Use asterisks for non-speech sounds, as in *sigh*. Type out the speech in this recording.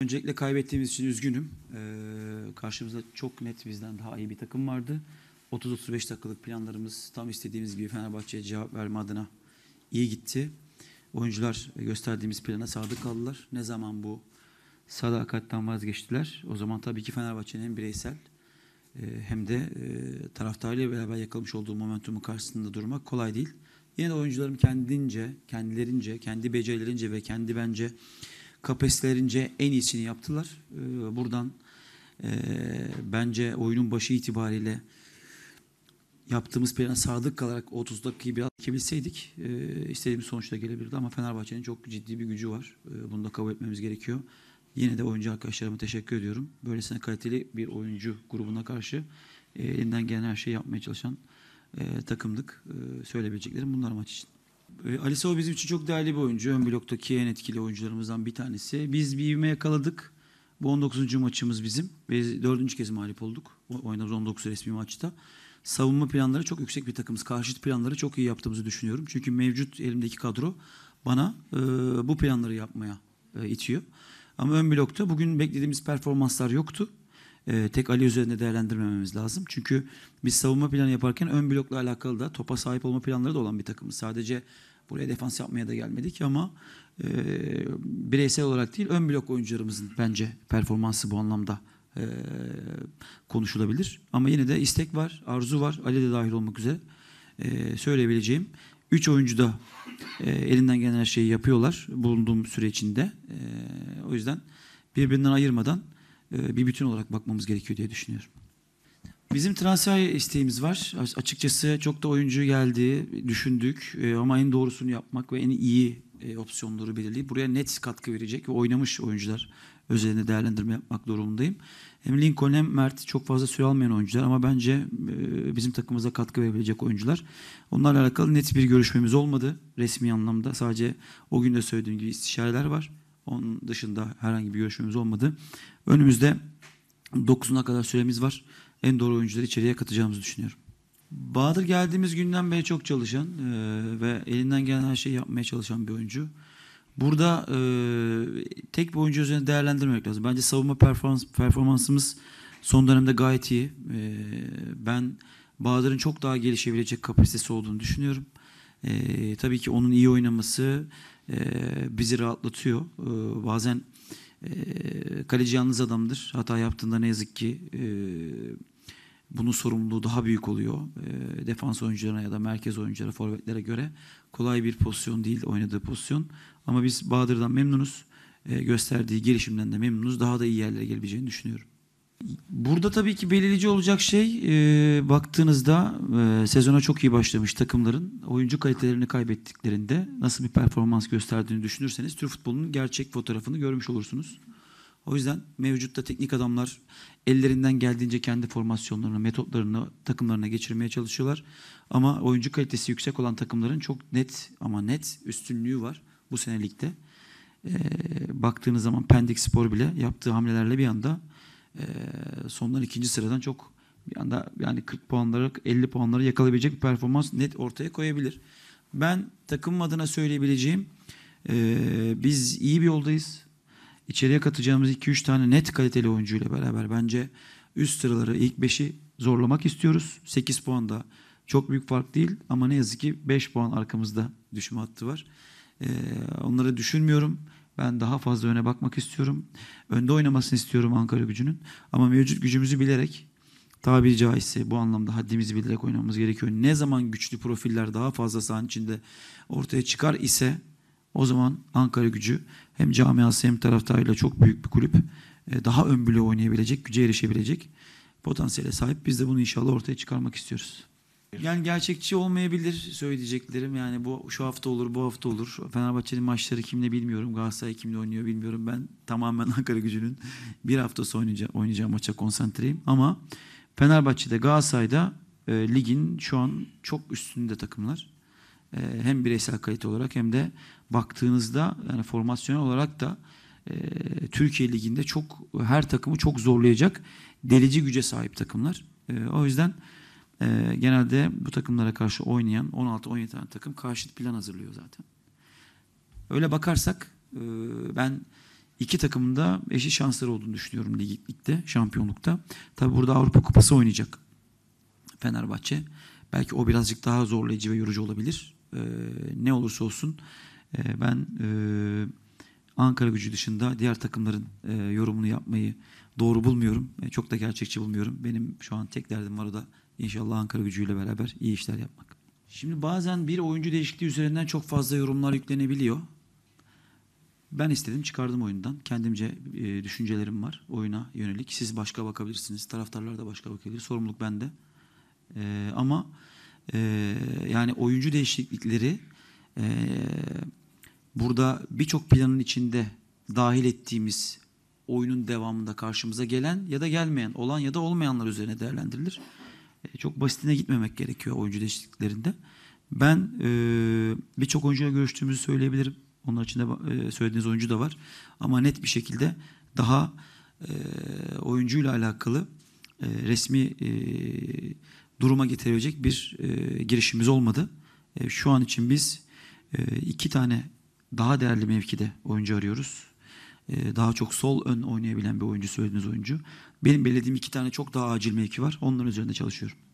Öncelikle kaybettiğimiz için üzgünüm. Ee, karşımızda çok net bizden daha iyi bir takım vardı. 30-35 dakikalık planlarımız tam istediğimiz gibi Fenerbahçe'ye cevap verme adına iyi gitti. Oyuncular gösterdiğimiz plana sadık kaldılar. Ne zaman bu sadakattan vazgeçtiler? O zaman tabii ki Fenerbahçe'nin hem bireysel e, hem de e, taraftarıyla beraber yakalamış olduğu momentumu karşısında durmak kolay değil. Yine de oyuncularım kendince, kendilerince, kendi becerilerince ve kendi bence kapasitelerince en iyisini yaptılar. E, buradan e, bence oyunun başı itibariyle yaptığımız plana sadık kalarak 30 dakikayı biraz çekebilseydik e, istediğimiz sonuçta gelebilirdi ama Fenerbahçe'nin çok ciddi bir gücü var. E, bunu da kabul etmemiz gerekiyor. Yine de oyuncu arkadaşlarıma teşekkür ediyorum. Böylesine kaliteli bir oyuncu grubuna karşı e, elinden gelen her şeyi yapmaya çalışan e, takımdık. E, söyleyebileceklerim bunlar maç için. E, Alisao bizim için çok değerli bir oyuncu. Ön bloktaki en etkili oyuncularımızdan bir tanesi. Biz bir ivme yakaladık. Bu 19. maçımız bizim. Biz 4. kez mağlup olduk. Oynadığımız 19 resmi maçta. Savunma planları çok yüksek bir takımız. Karşıt planları çok iyi yaptığımızı düşünüyorum. Çünkü mevcut elimdeki kadro bana e, bu planları yapmaya e, itiyor. Ama ön blokta bugün beklediğimiz performanslar yoktu e, tek Ali üzerinde değerlendirmememiz lazım. Çünkü biz savunma planı yaparken ön blokla alakalı da topa sahip olma planları da olan bir takımız. Sadece buraya defans yapmaya da gelmedik ama e, bireysel olarak değil ön blok oyuncularımızın bence performansı bu anlamda e, konuşulabilir. Ama yine de istek var, arzu var. Ali de dahil olmak üzere e, söyleyebileceğim. Üç oyuncu da e, elinden gelen her şeyi yapıyorlar bulunduğum süre içinde. E, o yüzden birbirinden ayırmadan e, bir bütün olarak bakmamız gerekiyor diye düşünüyorum. Bizim transfer isteğimiz var. Açıkçası çok da oyuncu geldi, düşündük e, ama en doğrusunu yapmak ve en iyi e, opsiyonları belirleyip buraya net katkı verecek ve oynamış oyuncular özelinde değerlendirme yapmak durumundayım. Hem Lincoln hem Mert çok fazla süre almayan oyuncular ama bence bizim takımımıza katkı verebilecek oyuncular. Onlarla alakalı net bir görüşmemiz olmadı resmi anlamda. Sadece o gün de söylediğim gibi istişareler var. Onun dışında herhangi bir görüşmemiz olmadı. Önümüzde 9'una kadar süremiz var. En doğru oyuncuları içeriye katacağımızı düşünüyorum. Bahadır geldiğimiz günden beri çok çalışan e, ve elinden gelen her şeyi yapmaya çalışan bir oyuncu. Burada e, tek bir oyuncu üzerine değerlendirmek lazım. Bence savunma performans, performansımız son dönemde gayet iyi. E, ben Bahadır'ın çok daha gelişebilecek kapasitesi olduğunu düşünüyorum. E, tabii ki onun iyi oynaması e, bizi rahatlatıyor. E, bazen e, kaleci yalnız adamdır. Hata yaptığında ne yazık ki e, bunun sorumluluğu daha büyük oluyor. E, defans oyuncularına ya da merkez oyunculara, forvetlere göre kolay bir pozisyon değil oynadığı pozisyon. Ama biz Bahadır'dan memnunuz. E, gösterdiği gelişimden de memnunuz. Daha da iyi yerlere gelebileceğini düşünüyorum. Burada tabii ki belirleyici olacak şey e, baktığınızda e, sezona çok iyi başlamış takımların oyuncu kalitelerini kaybettiklerinde nasıl bir performans gösterdiğini düşünürseniz Türk futbolunun gerçek fotoğrafını görmüş olursunuz. O yüzden mevcutta teknik adamlar ellerinden geldiğince kendi formasyonlarını, metotlarını takımlarına geçirmeye çalışıyorlar. Ama oyuncu kalitesi yüksek olan takımların çok net ama net üstünlüğü var bu senelikte. E, baktığınız zaman Pendik Spor bile yaptığı hamlelerle bir anda e, sondan ikinci sıradan çok bir anda yani 40 puanları 50 puanları yakalayabilecek bir performans net ortaya koyabilir. Ben takım adına söyleyebileceğim e, biz iyi bir yoldayız. İçeriye katacağımız 2-3 tane net kaliteli oyuncuyla beraber bence üst sıraları ilk 5'i zorlamak istiyoruz. 8 puan da çok büyük fark değil ama ne yazık ki 5 puan arkamızda düşme hattı var. E, onları düşünmüyorum. Ben daha fazla öne bakmak istiyorum. Önde oynamasını istiyorum Ankara gücünün. Ama mevcut gücümüzü bilerek tabiri caizse bu anlamda haddimizi bilerek oynamamız gerekiyor. Ne zaman güçlü profiller daha fazla sahanın içinde ortaya çıkar ise o zaman Ankara gücü hem camiası hem taraftarıyla çok büyük bir kulüp e, daha ön bloğu oynayabilecek, güce erişebilecek potansiyele sahip. Biz de bunu inşallah ortaya çıkarmak istiyoruz. Yani gerçekçi olmayabilir söyleyeceklerim. Yani bu şu hafta olur, bu hafta olur. Fenerbahçe'nin maçları kimle bilmiyorum. Galatasaray kimle oynuyor bilmiyorum. Ben tamamen *laughs* Ankara gücünün bir hafta sonra oynayacağım oynayacağı maça konsantreyim. Ama Fenerbahçe'de, Galatasaray'da e, ligin şu an çok üstünde takımlar. E, hem bireysel kalite olarak hem de baktığınızda yani formasyonel olarak da e, Türkiye Ligi'nde çok her takımı çok zorlayacak delici güce sahip takımlar. E, o yüzden e, genelde bu takımlara karşı oynayan 16-17 tane takım karşıt plan hazırlıyor zaten. Öyle bakarsak e, ben iki takımın da eşit şansları olduğunu düşünüyorum ligde, şampiyonlukta. Tabi burada Avrupa Kupası oynayacak Fenerbahçe. Belki o birazcık daha zorlayıcı ve yorucu olabilir. E, ne olursa olsun e, ben e, Ankara gücü dışında diğer takımların e, yorumunu yapmayı doğru bulmuyorum. E, çok da gerçekçi bulmuyorum. Benim şu an tek derdim var o da İnşallah Ankara gücüyle beraber iyi işler yapmak. Şimdi bazen bir oyuncu değişikliği üzerinden çok fazla yorumlar yüklenebiliyor. Ben istedim çıkardım oyundan. Kendimce e, düşüncelerim var oyuna yönelik. Siz başka bakabilirsiniz. Taraftarlar da başka bakabilir. Sorumluluk bende. E, ama e, yani oyuncu değişiklikleri e, burada birçok planın içinde dahil ettiğimiz oyunun devamında karşımıza gelen ya da gelmeyen olan ya da olmayanlar üzerine değerlendirilir. E, çok basitine gitmemek gerekiyor oyuncu değişikliklerinde. Ben e, birçok oyuncuyla görüştüğümüzü söyleyebilirim. Onun içinde e, söylediğiniz oyuncu da var. Ama net bir şekilde daha e, oyuncuyla alakalı e, resmi e, duruma getirebilecek bir e, girişimiz olmadı. E, şu an için biz e, iki tane daha değerli mevkide oyuncu arıyoruz. Ee, daha çok sol ön oynayabilen bir oyuncu söylediğiniz oyuncu. Benim belirlediğim iki tane çok daha acil mevki var. Onların üzerinde çalışıyorum.